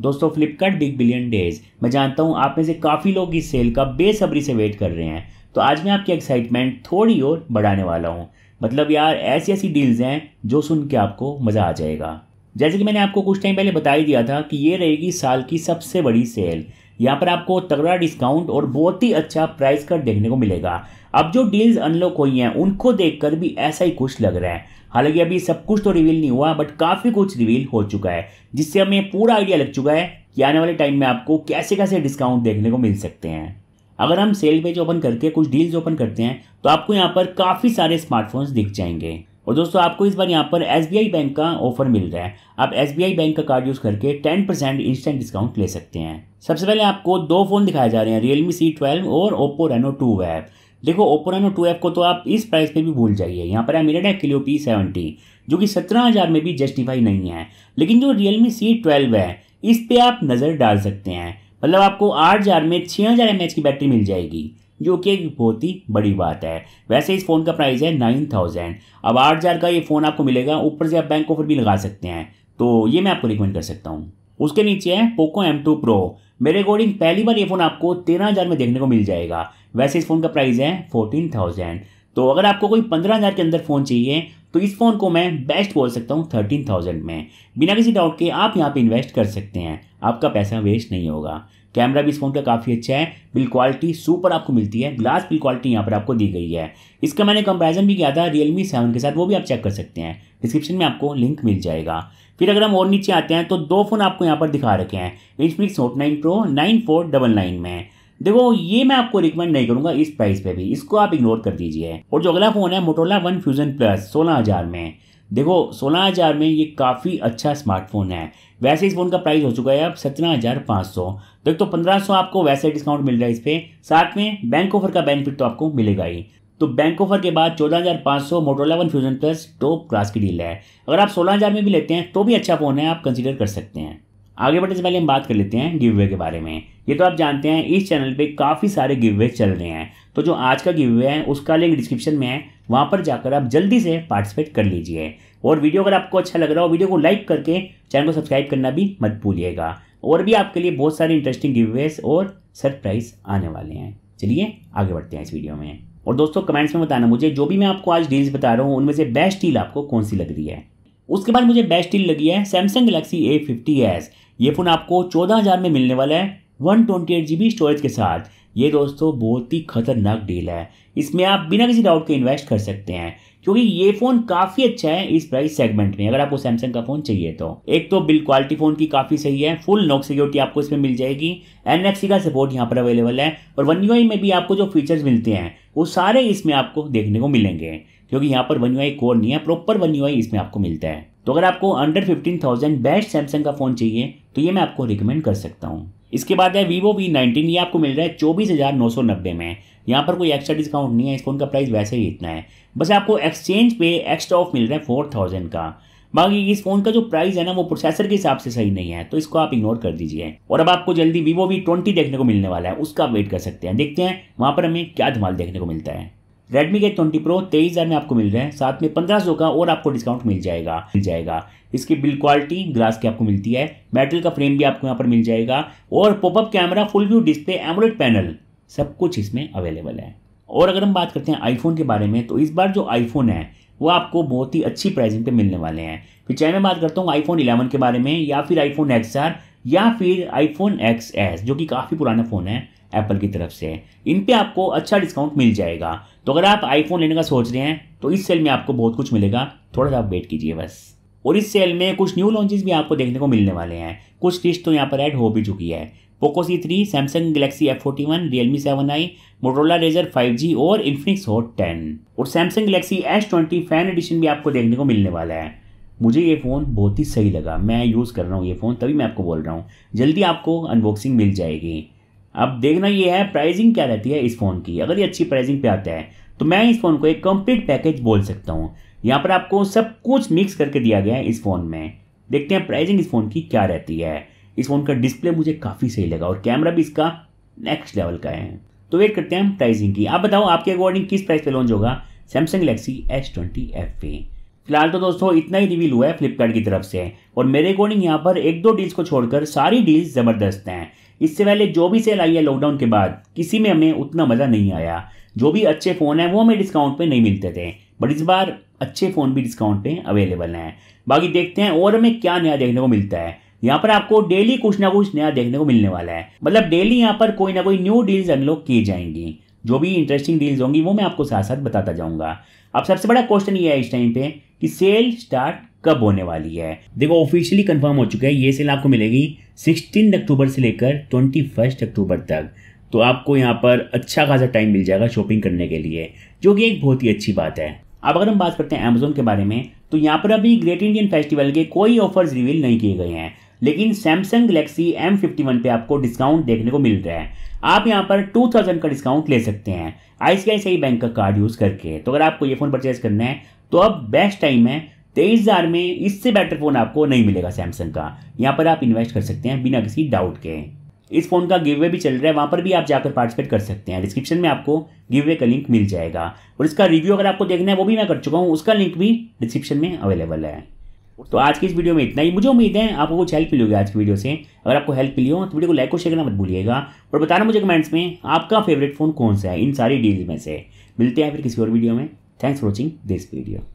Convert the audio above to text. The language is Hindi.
दोस्तों फ्लिपकार्ट बिग बिलियन डेज मैं जानता हूँ आप में से काफ़ी लोग इस सेल का बेसब्री से वेट कर रहे हैं तो आज मैं आपकी एक्साइटमेंट थोड़ी और बढ़ाने वाला हूँ मतलब यार ऐसी ऐसी डील्स हैं जो सुन के आपको मज़ा आ जाएगा जैसे कि मैंने आपको कुछ टाइम पहले बता ही दिया था कि ये रहेगी साल की सबसे बड़ी सेल यहाँ पर आपको तगड़ा डिस्काउंट और बहुत ही अच्छा प्राइस कट देखने को मिलेगा अब जो डील्स अनलॉक हुई हैं उनको देखकर भी ऐसा ही कुछ लग रहा है हालांकि अभी सब कुछ तो रिवील नहीं हुआ बट काफ़ी कुछ रिवील हो चुका है जिससे हमें पूरा आइडिया लग चुका है कि आने वाले टाइम में आपको कैसे कैसे डिस्काउंट देखने को मिल सकते हैं अगर हम सेल पेज ओपन करके कुछ डील्स ओपन करते हैं तो आपको यहाँ पर काफ़ी सारे स्मार्टफोन्स दिख जाएंगे और दोस्तों आपको इस बार यहाँ पर एस बैंक का ऑफर मिल रहा है आप एस बैंक का कार्ड यूज़ करके टेन परसेंट इंस्टेंट डिस्काउंट ले सकते हैं सबसे पहले आपको दो फ़ोन दिखाए जा रहे हैं रियलमी सी ट्वेल्व और ओप्पो रेनो टू ऐप देखो ओप्पो रेनो टू ऐप को तो आप इस प्राइस पे भी भूल जाइए यहाँ पर है मेरे है किलो पी सेवेंटी जो कि सत्रह हज़ार में भी जस्टिफाई नहीं है लेकिन जो रियलमी सी ट्वेल्व है इस पर आप नज़र डाल सकते हैं मतलब आपको आठ हज़ार में छः हज़ार एम एच की बैटरी मिल जाएगी जो कि एक बहुत ही बड़ी बात है वैसे इस फ़ोन का प्राइस है नाइन थाउजेंड अब आठ हज़ार का ये फ़ोन आपको मिलेगा ऊपर से आप बैंक ऑफर भी लगा सकते हैं तो ये मैं आपको रिकमेंड कर सकता हूँ उसके नीचे है पोको एम टू प्रो मेरे अकॉर्डिंग पहली बार ये फ़ोन आपको तेरह हज़ार में देखने को मिल जाएगा वैसे इस फ़ोन का प्राइस है फोर्टीन थाउजेंड तो अगर आपको कोई पंद्रह हज़ार के अंदर फ़ोन चाहिए तो इस फ़ोन को मैं बेस्ट बोल सकता हूँ थर्टीन थाउजेंड में बिना किसी डाउट के आप यहाँ पे इन्वेस्ट कर सकते हैं आपका पैसा वेस्ट नहीं होगा कैमरा भी इस फ़ोन का काफ़ी अच्छा है बिल क्वालिटी सुपर आपको मिलती है ग्लास बिल क्वालिटी यहाँ पर आपको दी गई है इसका मैंने कंपैरिजन भी किया था रियलमी सेवन के साथ वो भी आप चेक कर सकते हैं डिस्क्रिप्शन में आपको लिंक मिल जाएगा फिर अगर हम और नीचे आते हैं तो दो फ़ोन आपको यहाँ पर दिखा रखे हैं Infinix Note nine Pro nine four double nine में देखो ये मैं आपको रिकमेंड नहीं करूंगा इस प्राइस पे भी इसको आप इग्नोर कर दीजिए और जो अगला फ़ोन है मोटोला वन फ्यूजन प्लस सोलह हज़ार में देखो सोलह हज़ार में ये काफ़ी अच्छा स्मार्टफोन है वैसे इस फोन का प्राइस हो चुका है अब सत्रह हज़ार पाँच सौ देख तो पंद्रह सौ आपको वैसे डिस्काउंट मिल रहा है इस पर साथ में बैंक ऑफर का बेनिफिट तो आपको मिलेगा ही तो बैंक ऑफर के बाद चौदह हज़ार पाँच सौ Motorola one fusion plus top class की डील है अगर आप सोलह हज़ार में भी लेते हैं तो भी अच्छा फ़ोन है आप कंसिडर कर सकते हैं आगे बढ़ने से पहले हम बात कर लेते हैं गिव वे के बारे में ये तो आप जानते हैं इस चैनल पे काफ़ी सारे गिव वे चल रहे हैं तो जो आज का गिव है उसका लिंक डिस्क्रिप्शन में है वहाँ पर जाकर आप जल्दी से पार्टिसिपेट कर लीजिए और वीडियो अगर आपको अच्छा लग रहा हो वीडियो को लाइक करके चैनल को सब्सक्राइब करना भी मत भूलिएगा और भी आपके लिए बहुत सारे इंटरेस्टिंग गिवेज और सरप्राइज आने वाले हैं चलिए आगे बढ़ते हैं इस वीडियो में और दोस्तों कमेंट्स में बताना मुझे जो भी मैं आपको आज डील्स बता रहा हूँ उनमें से बेस्ट डील आपको कौन सी लग रही है उसके बाद मुझे बेस्ट डील लगी है Samsung Galaxy A fifty S ये फ़ोन आपको चौदह हज़ार में मिलने वाला है वन ट्वेंटी एट जी बी स्टोरेज के साथ ये दोस्तों बहुत ही खतरनाक डील है इसमें आप बिना किसी डाउट के इन्वेस्ट कर सकते हैं क्योंकि ये फोन काफी अच्छा है इस प्राइस सेगमेंट में अगर आपको सैमसंग का फोन चाहिए तो एक तो बिल क्वालिटी फोन की काफी सही है फुल नॉक सिक्योरिटी आपको इसमें मिल जाएगी एनएफसी का सपोर्ट यहाँ पर अवेलेबल है और वन यू में भी आपको जो फीचर्स मिलते हैं वो सारे इसमें आपको देखने को मिलेंगे क्योंकि यहाँ पर वन यू कोर नहीं है प्रॉपर वन यू इसमें आपको मिलता है तो अगर आपको under fifteen thousand best Samsung का फ़ोन चाहिए तो ये मैं आपको रिकमेंड कर सकता हूँ इसके बाद है वीवो वी नाइनटीन ये आपको मिल रहा है चौबीस हज़ार नौ सौ नब्बे में यहाँ पर कोई एक्स्ट्रा डिस्काउंट नहीं है इस फोन का प्राइस वैसे ही इतना है बस आपको एक्सचेंज पे एक्स्ट्रा ऑफ मिल रहा है फोर थाउजेंड का बाकी इस फोन का जो प्राइस है ना वो प्रोसेसर के हिसाब से सही नहीं है तो इसको आप इग्नोर कर दीजिए और अब आपको जल्दी वीवो वी ट्वेंटी देखने को मिलने वाला है उसका वेट कर सकते हैं देखते हैं वहाँ पर हमें क्या धमाल देखने को मिलता है रेडमी के ट्वेंटी प्रो तेईस हज़ार में आपको मिल रहे हैं साथ में पंद्रह सौ का और आपको डिस्काउंट मिल जाएगा मिल जाएगा इसकी बिल्ड क्वालिटी ग्लास की आपको मिलती है मेटल का फ्रेम भी आपको यहाँ पर मिल जाएगा और popup camera full view display AMOLED panel सब कुछ इसमें अवेलेबल है और अगर हम बात करते हैं आईफोन के बारे में तो इस बार जो आईफोन है वो आपको बहुत ही अच्छी प्राइसिंग पे मिलने वाले हैं फिर चाहे मैं बात करता हूँ आईफोन 11 के बारे में या फिर आईफोन एक्स या फिर आईफोन एक्स एस जो कि काफ़ी पुराना फ़ोन है एप्पल की तरफ से इन पर आपको अच्छा डिस्काउंट मिल जाएगा तो अगर आप आईफोन लेने का सोच रहे हैं तो इस सेल में आपको बहुत कुछ मिलेगा थोड़ा सा आप वेट कीजिए बस और इस सेल में कुछ न्यू लॉन्चेस भी आपको देखने को मिलने वाले हैं कुछ लिस्ट तो यहाँ पर ऐड हो भी चुकी है Poco C three Samsung Galaxy F forty one Realme seven I Motorola Razr five G और इन्फिनिक्स हॉट टेन और Samsung Galaxy S twenty fan edition भी आपको देखने को मिलने वाला है मुझे ये फ़ोन बहुत ही सही लगा मैं यूज़ कर रहा हूँ ये फ़ोन तभी मैं आपको बोल रहा हूँ जल्दी आपको अनबॉक्सिंग मिल जाएगी अब देखना ये है प्राइसिंग क्या रहती है इस फ़ोन की अगर ये अच्छी प्राइसिंग पे आता है तो मैं इस फ़ोन को एक कंप्लीट पैकेज बोल सकता हूँ यहाँ पर आपको सब कुछ मिक्स करके दिया गया है इस फ़ोन में देखते हैं प्राइसिंग इस फ़ोन की क्या रहती है इस फ़ोन का डिस्प्ले मुझे काफ़ी सही लगा और कैमरा भी इसका नेक्स्ट लेवल का है तो वेट करते हैं प्राइसिंग की आप बताओ आपके अकॉर्डिंग किस प्राइस पे लॉन्च होगा Samsung Galaxy S twenty F A फिलहाल तो दोस्तों इतना ही रिवील हुआ है फ्लिपकार्ट की तरफ से और मेरे अकॉर्डिंग यहाँ पर एक दो डील्स को छोड़कर सारी डील्स ज़बरदस्त हैं इससे पहले जो भी सेल आई है लॉकडाउन के बाद किसी में हमें उतना मज़ा नहीं आया जो भी अच्छे फ़ोन हैं वो हमें डिस्काउंट पे नहीं मिलते थे बट इस बार अच्छे फ़ोन भी डिस्काउंट पे अवेलेबल हैं बाकी देखते हैं और हमें क्या नया देखने को मिलता है यहाँ पर आपको डेली कुछ ना कुछ नया देखने को मिलने वाला है मतलब डेली यहाँ पर कोई ना कोई न्यू डील्स अनलॉक की जाएंगी जो भी इंटरेस्टिंग डील्स होंगी वो मैं आपको साथ साथ बताता जाऊंगा अब सबसे बड़ा क्वेश्चन ये है इस टाइम पे कि सेल स्टार्ट कब होने वाली है देखो ऑफिशियली कंफर्म हो चुका है ये सेल आपको मिलेगी सिक्सटीन अक्टूबर से लेकर ट्वेंटी फर्स्ट अक्टूबर तक तो आपको यहाँ पर अच्छा खासा टाइम मिल जाएगा शॉपिंग करने के लिए जो कि एक बहुत ही अच्छी बात है अब अगर हम बात करते हैं अमेजोन के बारे में तो यहाँ पर अभी ग्रेट इंडियन फेस्टिवल के कोई ऑफर्स रिवील नहीं किए गए हैं लेकिन Samsung Galaxy M fifty one पे आपको डिस्काउंट देखने को मिल रहा है आप यहाँ पर टू थाउजेंड का डिस्काउंट ले सकते हैं आई सी सी आई बैंक का कार्ड यूज़ करके तो अगर आपको ये फ़ोन परचेज करना है तो अब बेस्ट टाइम है तेईस हज़ार में इससे बेटर फ़ोन आपको नहीं मिलेगा सैमसंग का यहाँ पर आप इन्वेस्ट कर सकते हैं बिना किसी डाउट के इस फ़ोन का गिव वे भी चल रहा है वहाँ पर भी आप जाकर पार्टिसिपेट कर सकते हैं डिस्क्रिप्शन में आपको गिव वे का लिंक मिल जाएगा और इसका रिव्यू अगर आपको देखना है वो भी मैं कर चुका हूँ उसका लिंक भी डिस्क्रिप्शन में अवेलेबल है तो आज की इस वीडियो में इतना ही मुझे उम्मीद है आपको कुछ हेल्प मिली होगी आज की वीडियो से अगर आपको हेल्प मिली हो तो वीडियो को लाइक और शेयर करना मत भूलिएगा और बताना मुझे कमेंट्स में आपका फेवरेट फ़ोन कौन सा है इन सारी डील्स में से मिलते हैं फिर किसी और वीडियो में thanks for watching this video